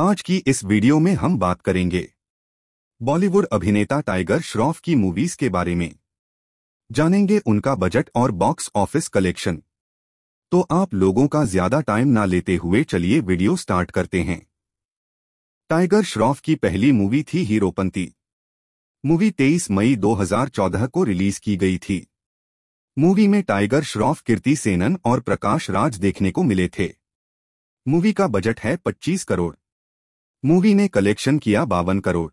आज की इस वीडियो में हम बात करेंगे बॉलीवुड अभिनेता टाइगर श्रॉफ की मूवीज के बारे में जानेंगे उनका बजट और बॉक्स ऑफिस कलेक्शन तो आप लोगों का ज्यादा टाइम ना लेते हुए चलिए वीडियो स्टार्ट करते हैं टाइगर श्रॉफ की पहली मूवी थी हीरोपंती मूवी 23 मई 2014 को रिलीज की गई थी मूवी में टाइगर श्रॉफ कीर्ति सेनन और प्रकाश राज देखने को मिले थे मूवी का बजट है 25 करोड़ मूवी ने कलेक्शन किया बावन करोड़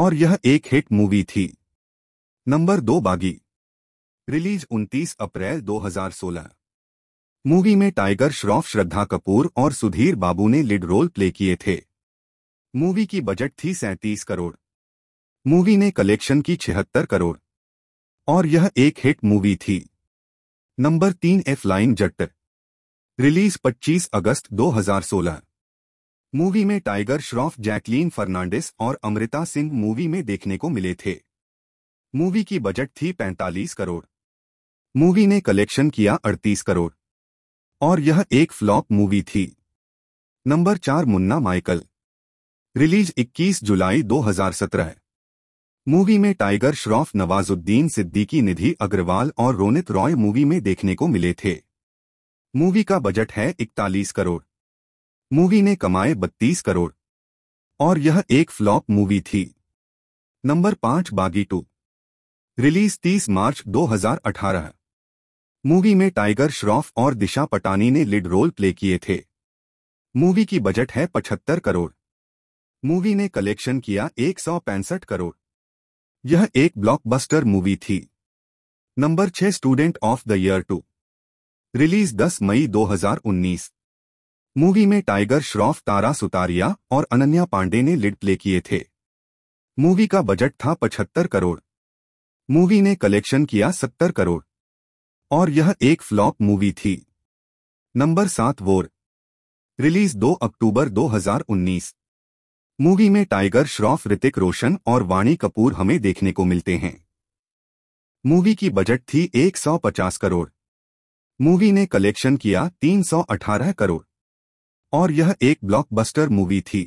और यह एक हिट मूवी थी नंबर दो बागी रिलीज 29 अप्रैल 2016 मूवी में टाइगर श्रॉफ श्रद्धा कपूर और सुधीर बाबू ने लीड रोल प्ले किए थे मूवी की बजट थी सैंतीस करोड़ मूवी ने कलेक्शन की छिहत्तर करोड़ और यह एक हिट मूवी थी नंबर तीन एफ लाइन जट्ट रिलीज 25 अगस्त 2016 मूवी में टाइगर श्रॉफ जैकलीन फर्नांडिस और अमृता सिंह मूवी में देखने को मिले थे मूवी की बजट थी 45 करोड़ मूवी ने कलेक्शन किया 38 करोड़ और यह एक फ्लॉप मूवी थी नंबर चार मुन्ना माइकल रिलीज 21 जुलाई 2017 मूवी में टाइगर श्रॉफ नवाजुद्दीन सिद्दीकी निधि अग्रवाल और रोनित रॉय मूवी में देखने को मिले थे मूवी का बजट है इकतालीस करोड़ मूवी ने कमाए 32 करोड़ और यह एक फ्लॉप मूवी थी नंबर पांच Baaghi two release 30 March 2018 movie में टाइगर श्रॉफ और दिशा पटानी ने लीड रोल प्ले किए थे मूवी की बजट है 75 करोड़ मूवी ने कलेक्शन किया एक करोड़ यह एक ब्लॉकबस्टर मूवी थी नंबर छह student of the year two release 10 मई 2019 मूवी में टाइगर श्रॉफ तारा सुतारिया और अनन्या पांडे ने लिड प्ले किए थे मूवी का बजट था पचहत्तर करोड़ मूवी ने कलेक्शन किया सत्तर करोड़ और यह एक फ्लॉप मूवी थी नंबर सात वोर रिलीज 2 अक्टूबर 2019 मूवी में टाइगर श्रॉफ ऋतिक रोशन और वाणी कपूर हमें देखने को मिलते हैं मूवी की बजट थी 150 करोड़ मूवी ने कलेक्शन किया 318 करोड़ और यह एक ब्लॉकबस्टर मूवी थी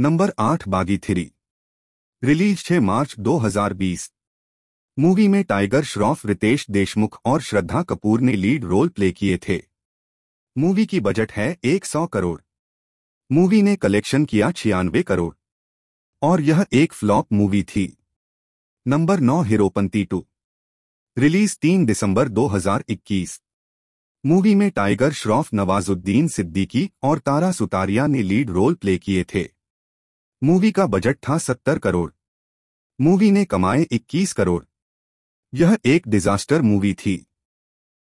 नंबर आठ Baaghi three release 6 March 2020 movie में टाइगर श्रॉफ रितेश देशमुख और श्रद्धा कपूर ने लीड रोल प्ले किए थे मूवी की बजट है 100 करोड़ मूवी ने कलेक्शन किया छियानवे करोड़ और यह एक फ्लॉप मूवी थी नंबर नौ Heropanti two release 3 December 2021 movie में टाइगर श्रॉफ नवाजुद्दीन सिद्दीकी और तारा सुतारिया ने लीड रोल प्ले किए थे मूवी का बजट था सत्तर करोड़ मूवी ने कमाए इक्कीस करोड़ यह एक डिजास्टर मूवी थी